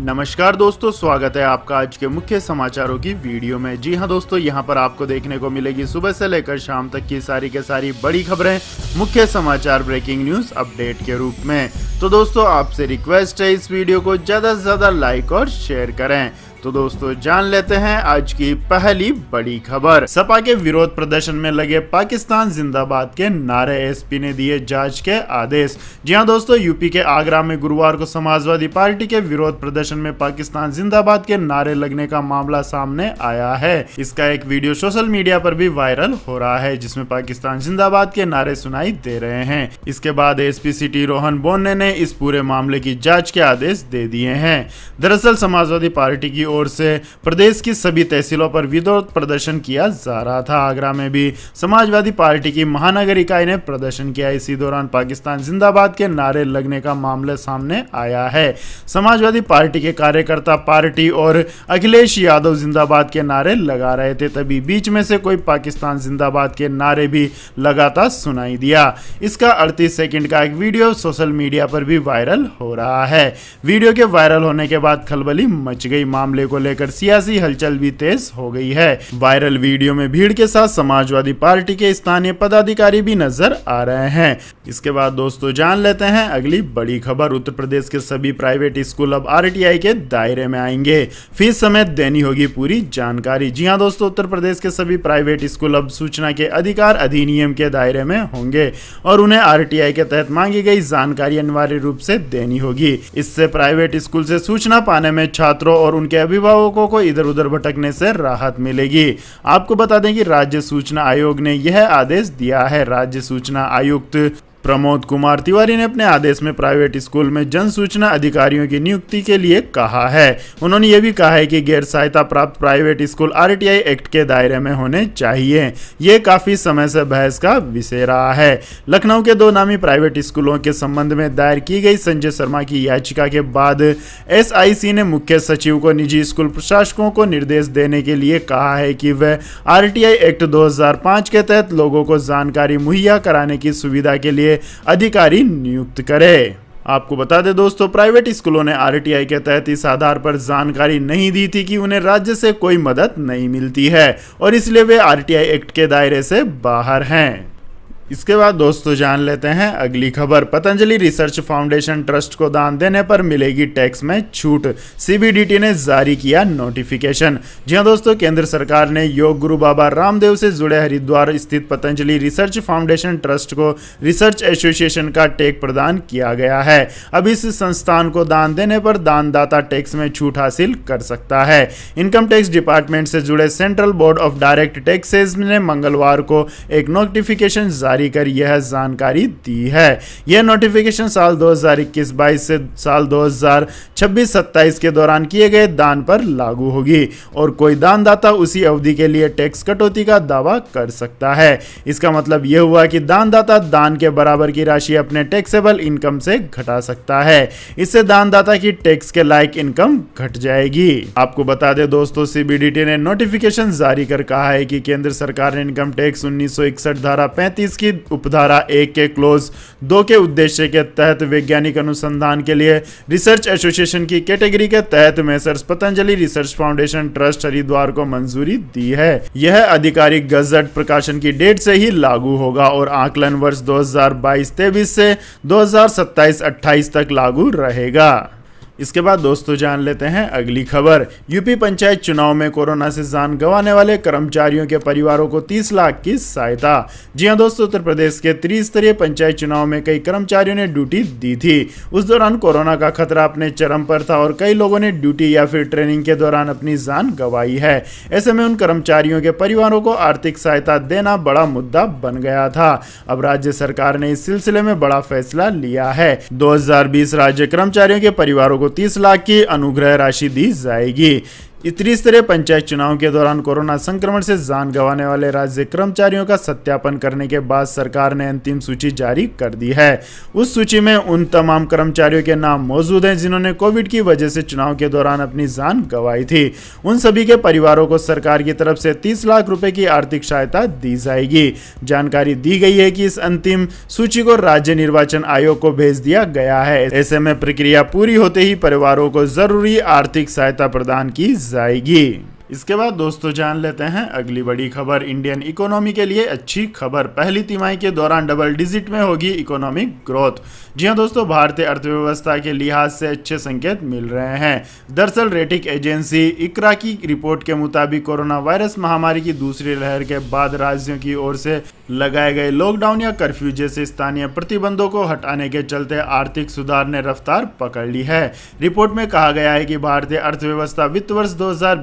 नमस्कार दोस्तों स्वागत है आपका आज के मुख्य समाचारों की वीडियो में जी हाँ दोस्तों यहाँ पर आपको देखने को मिलेगी सुबह से लेकर शाम तक की सारी के सारी बड़ी खबरें मुख्य समाचार ब्रेकिंग न्यूज अपडेट के रूप में तो दोस्तों आपसे रिक्वेस्ट है इस वीडियो को ज़्यादा से ज़्यादा लाइक और शेयर करें तो दोस्तों जान लेते हैं आज की पहली बड़ी खबर सपा के विरोध प्रदर्शन में लगे पाकिस्तान जिंदाबाद के नारे एसपी ने दिए जांच के आदेश जी हाँ दोस्तों यूपी के आगरा में गुरुवार को समाजवादी पार्टी के विरोध प्रदर्शन में पाकिस्तान जिंदाबाद के नारे लगने का मामला सामने आया है इसका एक वीडियो सोशल मीडिया पर भी वायरल हो रहा है जिसमे पाकिस्तान जिंदाबाद के नारे सुनाई दे रहे हैं इसके बाद एस सिटी रोहन बोने ने इस पूरे मामले की जाँच के आदेश दे दिए है दरअसल समाजवादी पार्टी की ओर से प्रदेश की सभी तहसीलों पर विरोध प्रदर्शन किया जा रहा था आगरा में भी समाजवादी पार्टी की महानगर इकाई ने प्रदर्शन किया इसी दौरान पाकिस्तान जिंदाबाद के नारे लगने का मामले सामने आया है समाजवादी पार्टी के कार्यकर्ता पार्टी और अखिलेश यादव जिंदाबाद के नारे लगा रहे थे तभी बीच में से कोई पाकिस्तान जिंदाबाद के नारे भी लगातार सुनाई दिया इसका अड़तीस सेकेंड का एक वीडियो सोशल मीडिया पर भी वायरल हो रहा है वीडियो के वायरल होने के बाद खलबली मच गई मामले मामले को लेकर सियासी हलचल भी तेज हो गई है वायरल वीडियो में भीड़ के साथ समाजवादी पार्टी के स्थानीय पदाधिकारी भी नजर आ रहे हैं इसके बाद दोस्तों जान लेते हैं अगली बड़ी खबर उत्तर प्रदेश के सभी प्राइवेट स्कूल अब आर के दायरे में आएंगे फीस समेत देनी होगी पूरी जानकारी जी हाँ दोस्तों उत्तर प्रदेश के सभी प्राइवेट स्कूल अब सूचना के अधिकार अधिनियम के दायरे में होंगे और उन्हें आर के तहत मांगी गई जानकारी अनिवार्य रूप से देनी होगी इससे प्राइवेट स्कूल से सूचना पाने में छात्रों और उनके अभिभावकों को इधर उधर भटकने से राहत मिलेगी आपको बता दें कि राज्य सूचना आयोग ने यह आदेश दिया है राज्य सूचना आयुक्त प्रमोद कुमार तिवारी ने अपने आदेश में प्राइवेट स्कूल में जन सूचना अधिकारियों की नियुक्ति के लिए कहा है उन्होंने ये भी कहा है कि गैर सहायता प्राप्त प्राइवेट स्कूल आरटीआई एक्ट के दायरे में होने चाहिए ये काफ़ी समय से बहस का विषय रहा है लखनऊ के दो नामी प्राइवेट स्कूलों के संबंध में दायर की गई संजय शर्मा की याचिका के बाद एस ने मुख्य सचिव को निजी स्कूल प्रशासकों को निर्देश देने के लिए कहा है कि वह आर एक्ट दो के तहत लोगों को जानकारी मुहैया कराने की सुविधा के लिए अधिकारी नियुक्त करे आपको बता दें दोस्तों प्राइवेट स्कूलों ने आरटीआई के तहत इस आधार पर जानकारी नहीं दी थी कि उन्हें राज्य से कोई मदद नहीं मिलती है और इसलिए वे आरटीआई एक्ट के दायरे से बाहर हैं इसके बाद दोस्तों जान लेते हैं अगली खबर पतंजलि रिसर्च फाउंडेशन ट्रस्ट को दान देने पर मिलेगी टैक्स में छूट सीबीडीटी ने जारी किया नोटिफिकेशन जी हाँ दोस्तों केंद्र सरकार ने योग गुरु बाबा रामदेव से जुड़े हरिद्वार स्थित पतंजलि रिसर्च फाउंडेशन ट्रस्ट को रिसर्च एसोसिएशन का टैग प्रदान किया गया है अब इस संस्थान को दान देने पर दानदाता टैक्स में छूट हासिल कर सकता है इनकम टैक्स डिपार्टमेंट से जुड़े central board of direct taxes ने मंगलवार को एक नोटिफिकेशन जारी जारी कर यह जानकारी दी है यह नोटिफिकेशन साल 2021-22 से साल 2026-27 के दौरान किए गए दान पर लागू होगी और कोई दानदाता उसी अवधि के लिए टैक्स कटौती का दावा कर सकता है इसका मतलब यह हुआ कि दानदाता दान के बराबर की राशि अपने टैक्सेबल इनकम से घटा सकता है इससे दानदाता की टैक्स के लायक इनकम घट जाएगी आपको बता दें दोस्तों सीबीडीटी ने नोटिफिकेशन जारी कर कहा है कि केंद्र सरकार ने इनकम टैक्स उन्नीस धारा पैंतीस की की उपधारा एक के क्लोज दो के उद्देश्य के तहत वैज्ञानिक अनुसंधान के लिए रिसर्च एसोसिएशन की कैटेगरी के तहत messrs Patanjali research foundation trust Haridwar को मंजूरी दी है यह आधिकारिक गजट प्रकाशन की डेट से ही लागू होगा और आकलन वर्ष दो हजार से दो हजार तक लागू रहेगा इसके बाद दोस्तों जान लेते हैं अगली खबर यूपी पंचायत चुनाव में कोरोना से जान गंवाने वाले कर्मचारियों के परिवारों को 30 लाख की सहायता जी हां दोस्तों उत्तर प्रदेश के त्रिस्तरीय पंचायत चुनाव में कई कर्मचारियों ने ड्यूटी दी थी उस दौरान कोरोना का खतरा अपने चरम पर था और कई लोगों ने ड्यूटी या फिर ट्रेनिंग के दौरान अपनी जान गंवाई है ऐसे में उन कर्मचारियों के परिवारों को आर्थिक सहायता देना बड़ा मुद्दा बन गया था अब राज्य सरकार ने इस सिलसिले में बड़ा फैसला लिया है दो राज्य कर्मचारियों के परिवारों को को तीस लाख की अनुग्रह राशि दी जाएगी त्रिस्तरीय पंचायत चुनाव के दौरान कोरोना संक्रमण से जान गंवाने वाले राज्य कर्मचारियों का सत्यापन करने के बाद सरकार ने अंतिम सूची जारी कर दी है उस सूची में उन तमाम कर्मचारियों के नाम मौजूद हैं जिन्होंने कोविड की वजह से चुनाव के दौरान अपनी जान गंवाई थी उन सभी के परिवारों को सरकार की तरफ से तीस लाख रुपए की आर्थिक सहायता दी जाएगी जानकारी दी गई है कि इस अंतिम सूची को राज्य निर्वाचन आयोग को भेज दिया गया है ऐसे में प्रक्रिया पूरी होते ही परिवारों को जरूरी आर्थिक सहायता प्रदान की जाएगी इसके बाद दोस्तों जान लेते हैं अगली बड़ी खबर इंडियन इकोनॉमी के लिए अच्छी खबर पहली तिमाही के दौरान डबल डिजिट में होगी इकोनॉमिक ग्रोथ जी हाँ दोस्तों भारतीय अर्थव्यवस्था के लिहाज से अच्छे संकेत मिल रहे हैं दरअसल रेटिंग एजेंसी इकरा की रिपोर्ट के मुताबिक कोरोना वायरस महामारी की दूसरी लहर के बाद राज्यों की ओर से लगाए गए लॉकडाउन या कर्फ्यू जैसे स्थानीय प्रतिबंधों को हटाने के चलते आर्थिक सुधार ने रफ्तार पकड़ ली है रिपोर्ट में कहा गया है कि भारतीय अर्थव्यवस्था वित्त वर्ष दो हजार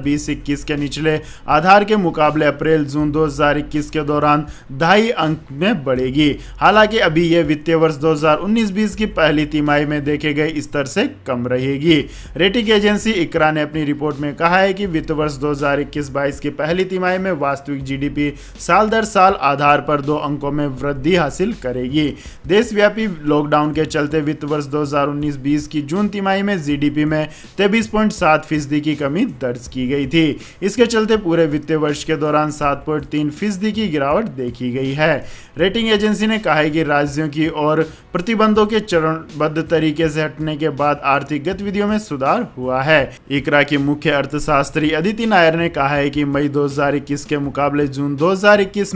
2021 के निचले आधार के मुकाबले अप्रैल जून 2021 के दौरान ढाई अंक में बढ़ेगी हालांकि अभी यह वित्तीय वर्ष 2019-20 की पहली तिमाही में देखे गए स्तर से कम रहेगी रेटिंग एजेंसी इकरा ने अपनी रिपोर्ट में कहा है कि वित्त वर्ष 2021-22 की पहली तिमाही में वास्तविक जीडीपी साल दर साल आधार पर दो अंकों में वृद्धि हासिल करेगी देशव्यापी लॉकडाउन के चलते वित्त वर्ष 2019-20 की जून तिमाही में जीडीपी में तेबीस पॉइंट सात फीसदी की कमी दर्ज की गई थी इसके चलते पूरे वित्तीय वर्ष के दौरान सात पॉइंट तीन फीसदी की गिरावट देखी गई है रेटिंग एजेंसी ने कहा है कि राज्यों की और प्रतिबंधों के चरणबद्ध तरीके से हटने के बाद आर्थिक गतिविधियों में सुधार हुआ है इकरा की मुख्य अर्थशास्त्री अदिति नायर ने कहा है कि मई दो के मुकाबले जून दो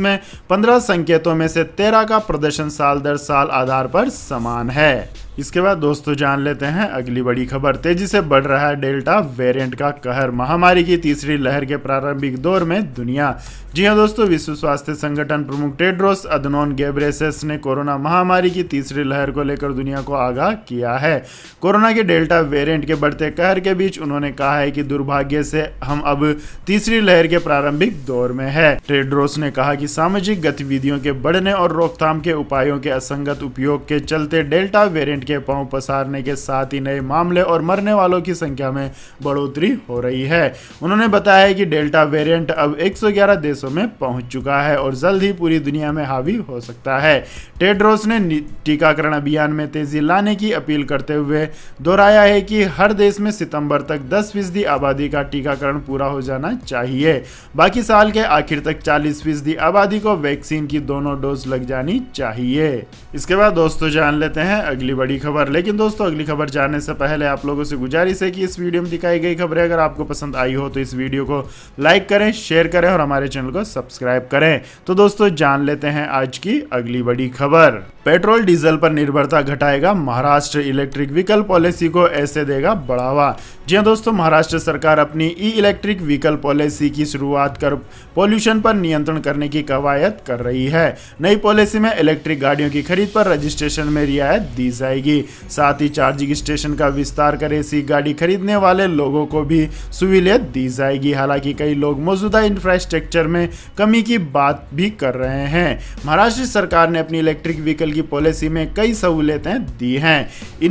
में पंद्रह संकेतों में से तेरह का प्रदर्शन साल दर साल आधार पर समान है इसके बाद दोस्तों जान लेते हैं अगली बड़ी खबर तेजी से बढ़ रहा है डेल्टा वेरिएंट का कहर महामारी की तीसरी लहर के प्रारंभिक दौर में दुनिया जी हां दोस्तों विश्व स्वास्थ्य संगठन प्रमुख टेड्रोस अदनोन गेब्रेसेस ने कोरोना महामारी की तीसरी लहर को लेकर दुनिया को आगाह किया है कोरोना के डेल्टा वेरियंट के बढ़ते कहर के बीच उन्होंने कहा है कि दुर्भाग्य से हम अब तीसरी लहर के प्रारंभिक दौर में है टेड्रोस ने कहा कि सामाजिक गतिविधियों के बढ़ने और रोकथाम के उपायों के असंगत उपयोग के चलते डेल्टा वेरियंट गवर्नमेंट के पांव पसारने के साथ ही नए मामले और मरने वालों की संख्या में बढ़ोतरी हो रही है उन्होंने बताया कि डेल्टा वेरिएंट अब 111 देशों में पहुंच चुका है और जल्द ही पूरी दुनिया में हावी हो सकता है टेड्रोस ने टीकाकरण अभियान में तेजी लाने की अपील करते हुए दोहराया है कि हर देश में सितंबर तक दस फीसदी आबादी का टीकाकरण पूरा हो जाना चाहिए बाकी साल के आखिर तक चालीस फीसदी आबादी को वैक्सीन की दोनों डोज लग जानी चाहिए इसके बाद दोस्तों जान लेते हैं अगली बड़ी बड़ी खबर लेकिन दोस्तों अगली खबर जानने से पहले आप लोगों से गुजारिश है कि इस वीडियो में दिखाई गई खबरें अगर आपको पसंद आई हो तो इस वीडियो को लाइक करें शेयर करें और हमारे चैनल को सब्सक्राइब करें तो दोस्तों जान लेते हैं आज की अगली बड़ी खबर पेट्रोल डीजल पर निर्भरता घटाएगा महाराष्ट्र इलेक्ट्रिक व्हीकल पॉलिसी को ऐसे देगा बढ़ावा जी हाँ दोस्तों महाराष्ट्र सरकार अपनी ई इलेक्ट्रिक व्हीकल पॉलिसी की शुरुआत कर पॉल्यूशन पर नियंत्रण करने की कवायद कर रही है नई पॉलिसी में इलेक्ट्रिक गाड़ियों की खरीद पर रजिस्ट्रेशन में रियायत दी जाएगी साथ ही चार्जिंग स्टेशन का विस्तार कर ऐसी गाड़ी खरीदने वाले लोगों को भी सहूलियत दी जाएगी हालांकि कई लोग मौजूदा इंफ्रास्ट्रक्चर में कमी की बात भी कर रहे हैं महाराष्ट्र सरकार ने अपनी इलेक्ट्रिक व्हीकल की पॉलिसी में कई सहूलियतें दी हैं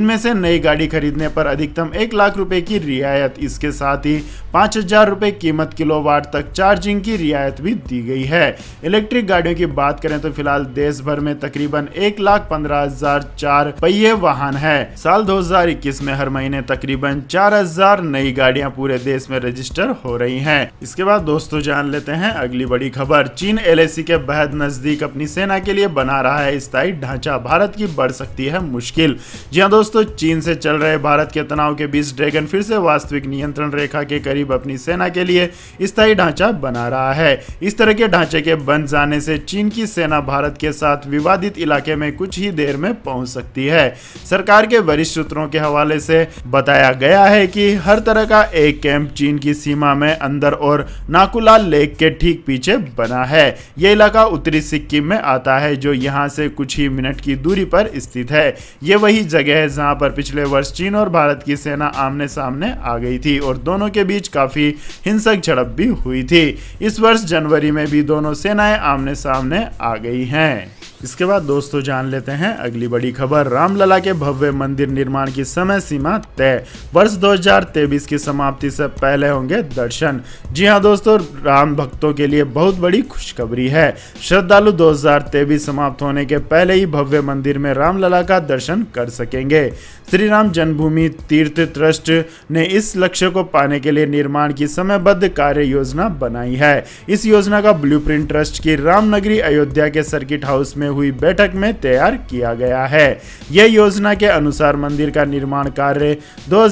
इनमें से नई गाड़ी खरीदने पर अधिकतम एक लाख रुपये की रियायत इसके साथ ही पाँच हज़ार रुपये कीमत किलोवाट तक चार्जिंग की रियायत भी दी गई है इलेक्ट्रिक गाड़ियों की बात करें तो फिलहाल देश भर में तकरीबन एक लाख पंद्रह हजार चार पहिए वाहन है साल 2021 में हर महीने तकरीबन हजार नई गाड़ियां पूरे देश में रजिस्टर हो रही हैं। इसके बाद दोस्तों जान लेते हैं अगली बड़ी खबर चीन एल के बेहद नजदीक अपनी सेना के लिए बना रहा है स्थायी ढांचा भारत की बढ़ सकती है मुश्किल जी हाँ दोस्तों चीन से चल रहे भारत के तनाव के बीच ड्रैगन फिर से वास्तविक नियंत्रण रेखा के करीब अपनी सेना के लिए स्थायी ढांचा बना रहा है इस तरह के ढांचे के बन जाने से चीन की सेना भारत के साथ विवादित इलाके में कुछ ही देर में पहुंच सकती है सरकार के वरिष्ठ सूत्रों के हवाले से बताया गया है कि हर तरह का एक कैंप चीन की सीमा में अंदर और नाकुला लेक के ठीक पीछे बना है ये इलाका उत्तरी सिक्किम में आता है जो यहाँ से कुछ ही मिनट की दूरी पर स्थित है ये वही जगह है जहाँ पर पिछले वर्ष चीन और भारत की सेना आमने सामने में आ गई थी और दोनों के बीच काफ़ी हिंसक झड़प भी हुई थी इस वर्ष जनवरी में भी दोनों सेनाएं आमने सामने आ गई हैं इसके बाद दोस्तों जान लेते हैं अगली बड़ी खबर रामलला के भव्य मंदिर निर्माण की समय सीमा तय वर्ष 2023 की समाप्ति से पहले होंगे दर्शन जी हाँ दोस्तों राम भक्तों के लिए बहुत बड़ी खुशखबरी है श्रद्धालु 2023 समाप्त होने के पहले ही भव्य मंदिर में रामलला का दर्शन कर सकेंगे श्री राम जन्मभूमि तीर्थ ट्रस्ट ने इस लक्ष्य को पाने के लिए निर्माण की समयबद्ध कार्य योजना बनाई है इस योजना का ब्लू ट्रस्ट की रामनगरी अयोध्या के सर्किट हाउस में हुई बैठक में तैयार किया गया है यह योजना के अनुसार मंदिर का निर्माण कार्य दो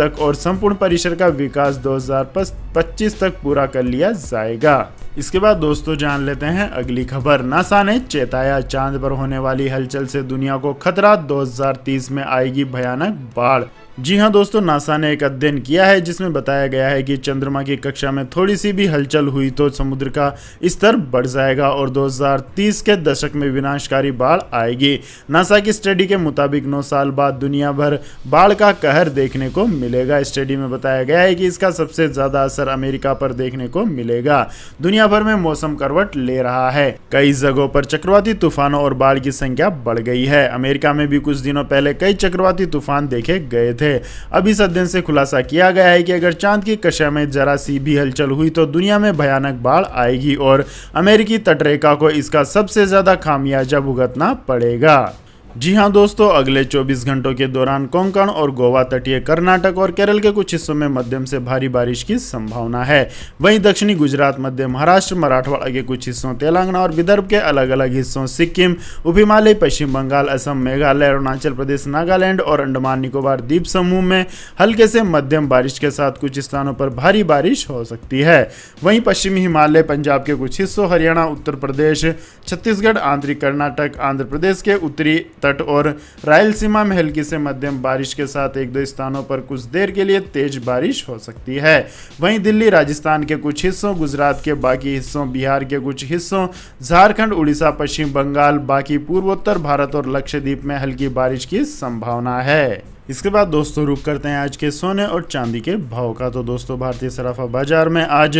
तक और संपूर्ण परिसर का विकास पच्चीस तक पूरा कर लिया जाएगा इसके बाद दोस्तों जान लेते हैं अगली खबर नासा ने चेताया चांद पर होने वाली हलचल से दुनिया को खतरा 2030 में आएगी भयानक बाढ़ जी हाँ दोस्तों नासा ने एक अध्ययन किया है जिसमें बताया गया है कि चंद्रमा की कक्षा में थोड़ी सी भी हलचल हुई तो समुद्र का स्तर बढ़ जाएगा और 2030 के दशक में विनाशकारी बाढ़ आएगी नासा की स्टडी के मुताबिक 9 साल बाद दुनिया भर बाढ़ का कहर देखने को मिलेगा स्टडी में बताया गया है कि इसका सबसे ज़्यादा असर अमेरिका पर देखने को मिलेगा दुनिया भर में मौसम करवट ले रहा है कई जगहों पर चक्रवाती तूफानों और बाढ़ की संख्या बढ़ गई है अमेरिका में भी कुछ दिनों पहले कई चक्रवाती तूफान देखे गए थे अब इस अध्ययन से खुलासा किया गया है कि अगर चांद की कक्षा में जरा सी भी हलचल हुई तो दुनिया में भयानक बाढ़ आएगी और अमेरिकी तटरेखा को इसका सबसे ज़्यादा खामियाजा भुगतना पड़ेगा जी हाँ दोस्तों अगले 24 घंटों के दौरान कोंकण और गोवा तटीय कर्नाटक और केरल के कुछ हिस्सों में मध्यम से भारी बारिश की संभावना है वहीं दक्षिणी गुजरात मध्य महाराष्ट्र मराठवाड़ा के कुछ हिस्सों तेलंगाना और विदर्भ के अलग अलग हिस्सों सिक्किम उप हिमालय पश्चिम बंगाल असम मेघालय अरुणाचल प्रदेश नागालैंड और अंडमान निकोबार द्वीप समूह में हल्के से मध्यम बारिश के साथ कुछ स्थानों पर भारी बारिश हो सकती है वहीं पश्चिमी हिमालय पंजाब के कुछ हिस्सों हरियाणा उत्तर प्रदेश छत्तीसगढ़ आंध्री कर्नाटक आंध्र प्रदेश के उत्तरी तट और रायलसीमा में हल्की से मध्यम बारिश के साथ एक दो स्थानों पर कुछ देर के लिए तेज बारिश हो सकती है वहीं दिल्ली राजस्थान के कुछ हिस्सों गुजरात के बाकी हिस्सों बिहार के कुछ हिस्सों झारखंड उड़ीसा पश्चिम बंगाल बाकी पूर्वोत्तर भारत और लक्षद्वीप में हल्की बारिश की संभावना है इसके बाद दोस्तों रुक करते हैं आज के सोने और चांदी के भाव का तो दोस्तों भारतीय सराफा बाजार में आज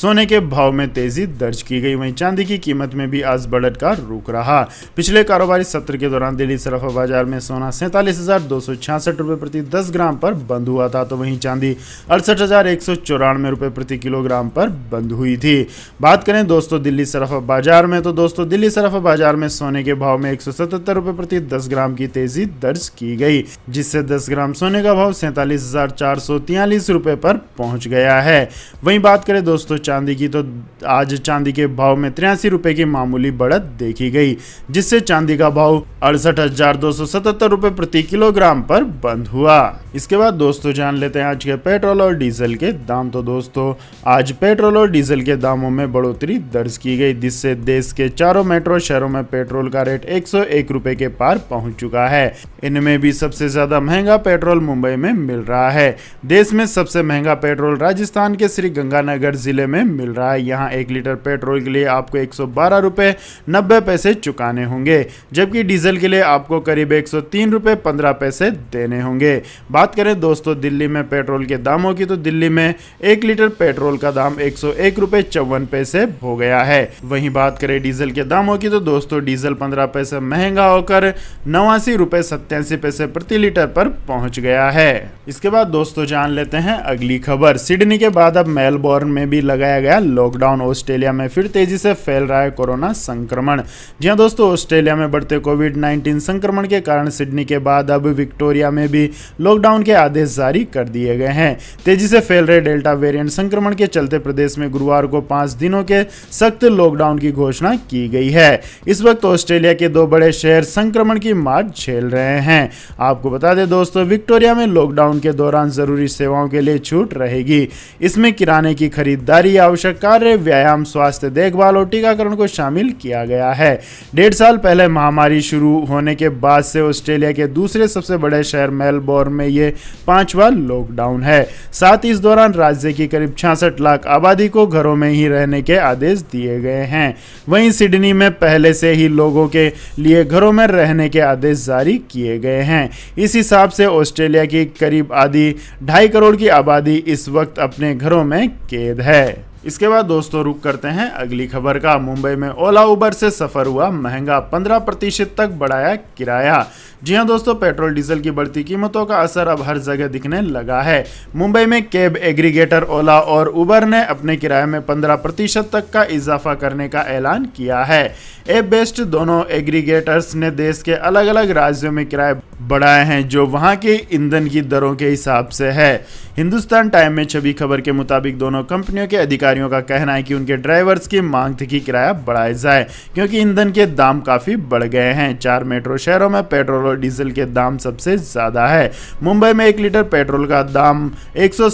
सोने के भाव में तेजी दर्ज की गई वहीं चांदी की कीमत में भी आज बढ़त का रुक रहा पिछले कारोबारी सत्र के दौरान दिल्ली सराफा बाजार में सोना सैंतालीस हजार दो सौ छियासठ प्रति दस ग्राम पर बंद हुआ था तो वहीं चांदी अड़सठ हजार एक सौ चौरानवे प्रति किलोग्राम पर बंद हुई थी बात करें दोस्तों दिल्ली सराफा बाजार में तो दोस्तों दिल्ली सराफा बाजार में सोने के भाव में एक सौ प्रति दस ग्राम की तेजी दर्ज की गई जिससे 10 ग्राम सोने का भाव सैंतालीस हज़ार चार सौ पर पहुंच गया है वहीं बात करें दोस्तों चांदी की तो आज चांदी के भाव में तिरासी रुपए की मामूली बढ़त देखी गई जिससे चांदी का भाव अड़सठ हज़ार दो सौ सतहत्तर प्रति किलोग्राम पर बंद हुआ इसके बाद दोस्तों जान लेते हैं आज के पेट्रोल और डीजल के दाम तो दोस्तों आज पेट्रोल और डीजल के दामों में बढ़ोतरी दर्ज की गई जिससे देश के चारों मेट्रो शहरों में पेट्रोल का रेट एक सौ के पार पहुंच चुका है इनमें भी सबसे ज्यादा महंगा महंगा पेट्रोल मुंबई में मिल रहा है देश में सबसे महंगा पेट्रोल राजस्थान के श्री गंगानगर जिले में मिल रहा है यहाँ एक लीटर पेट्रोल के लिए आपको एक सौ पैसे चुकाने होंगे जबकि डीजल के लिए आपको करीब एक सौ पैसे देने होंगे बात करें दोस्तों दिल्ली में पेट्रोल के दामों की तो दिल्ली में एक लीटर पेट्रोल का दाम एक सौ पैसे हो गया है वहीं बात करें डीजल के दामों की तो दोस्तों डीजल पंद्रह पैसे महंगा होकर नवासी रुपए सत्यासी पैसे प्रति लीटर पर पहुंच गया है इसके बाद दोस्तों जान लेते हैं अगली खबर सिडनी के बाद अब मेलबोर्न में भी लगाया गया लॉकडाउन ऑस्ट्रेलिया में फिर तेजी से फैल रहा है कोरोना संक्रमण जी हाँ दोस्तों ऑस्ट्रेलिया में बढ़ते कोविड नाइन्टीन संक्रमण के कारण सिडनी के बाद अब विक्टोरिया में भी लॉकडाउन के आदेश जारी कर दिए गए हैं तेजी से फैल रहे डेल्टा वेरियंट संक्रमण के चलते प्रदेश में गुरुवार को पांच दिनों के सख्त लॉकडाउन की घोषणा की गई है इस वक्त ऑस्ट्रेलिया के दो बड़े शहर संक्रमण की मार झेल रहे हैं आपको बता दें दोस्तों विक्टोरिया में लॉकडाउन के दौरान जरूरी सेवाओं के लिए छूट रहेगी इसमें किराने की खरीदारी आवश्यक कार्य व्यायाम स्वास्थ्य देखभाल और टीकाकरण को शामिल किया गया है डेढ़ साल पहले महामारी शुरू होने के बाद से ऑस्ट्रेलिया के दूसरे सबसे बड़े शहर मेलबोर्न में ये पांचवा लॉकडाउन है साथ ही इस दौरान राज्य की करीब छियासठ लाख आबादी को घरों में ही रहने के आदेश दिए गए हैं वहीं सिडनी में पहले से ही लोगों के लिए घरों में रहने के आदेश जारी किए गए हैं इसी साथ हिसाब से ऑस्ट्रेलिया की करीब आधी ढाई करोड़ की आबादी इस वक्त अपने घरों में कैद है इसके बाद दोस्तों रुक करते हैं अगली खबर का मुंबई में ओला उबर से सफर हुआ महंगा पंद्रह प्रतिशत तक बढ़ाया किराया जी हाँ दोस्तों पेट्रोल डीजल की बढ़ती कीमतों का असर अब हर जगह दिखने लगा है मुंबई में कैब एग्रीगेटर ओला और उबर ने अपने किराए में पंद्रह प्रतिशत तक का इजाफा करने का ऐलान किया है एप बेस्ट दोनों एग्रीगेटर्स ने देश के अलग अलग राज्यों में किराए बढ़ाए हैं जो वहां के ईंधन की दरों के हिसाब से है हिंदुस्तान टाइम में छवि खबर के मुताबिक दोनों कंपनियों के अधिकारी अधिकारियों का कहना है कि उनके ड्राइवर्स की मांग थी कि किराया बढ़ाया जाए क्योंकि ईंधन के दाम काफ़ी बढ़ गए हैं चार मेट्रो शहरों में पेट्रोल और डीजल के दाम सबसे ज़्यादा है मुंबई में एक लीटर पेट्रोल का दाम एक सौ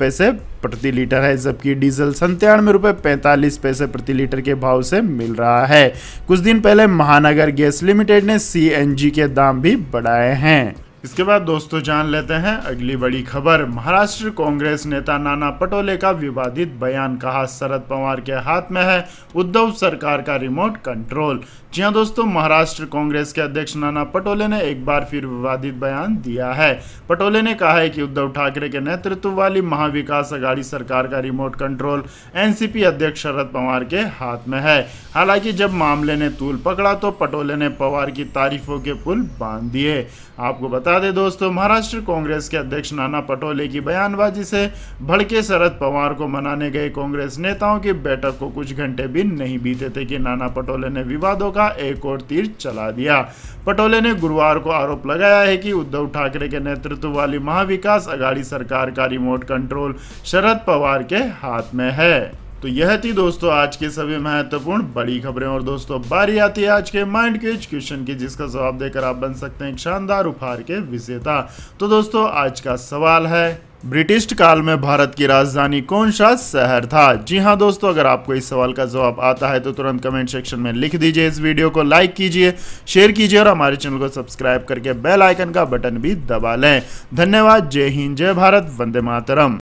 पैसे प्रति लीटर है जबकि डीजल संतानवे रुपए पैंतालीस पैसे प्रति लीटर के भाव से मिल रहा है कुछ दिन पहले महानगर गैस लिमिटेड ने सीएनजी के दाम भी बढ़ाए हैं इसके बाद दोस्तों जान लेते हैं अगली बड़ी खबर महाराष्ट्र कांग्रेस नेता नाना पटोले का विवादित बयान कहा शरद पवार के हाथ में है उद्धव सरकार का रिमोट कंट्रोल जी हाँ दोस्तों महाराष्ट्र कांग्रेस के अध्यक्ष नाना पटोले ने एक बार फिर विवादित बयान दिया है पटोले ने कहा है कि उद्धव ठाकरे के नेतृत्व वाली महाविकास अघाड़ी सरकार का रिमोट कंट्रोल एन अध्यक्ष शरद पवार के हाथ में है हालांकि जब मामले ने तूल पकड़ा तो पटोले ने पवार की तारीफों के पुल बांध दिए आपको बता बता दें दोस्तों महाराष्ट्र कांग्रेस के अध्यक्ष नाना पटोले की बयानबाजी से भड़के शरद पवार को मनाने गए कांग्रेस नेताओं की बैठक को कुछ घंटे भी नहीं बीते थे कि नाना पटोले ने विवादों का एक और तीर चला दिया पटोले ने गुरुवार को आरोप लगाया है कि उद्धव ठाकरे के नेतृत्व वाली महाविकास अघाड़ी सरकार का रिमोट कंट्रोल शरद पवार के हाथ में है तो यह थी दोस्तों आज के सभी महत्वपूर्ण बड़ी खबरें और दोस्तों बारी आती है आज के माइंड क्विज क्वेश्चन की जिसका जवाब देकर आप बन सकते हैं एक शानदार उपहार के विजेता तो दोस्तों आज का सवाल है ब्रिटिश काल में भारत की राजधानी कौन सा शहर था जी हाँ दोस्तों अगर आपको इस सवाल का जवाब आता है तो तुरंत कमेंट सेक्शन में लिख दीजिए इस वीडियो को लाइक कीजिए शेयर कीजिए और हमारे चैनल को सब्सक्राइब करके बेल आइकन का बटन भी दबा लें धन्यवाद जय हिंद जय भारत वंदे मातरम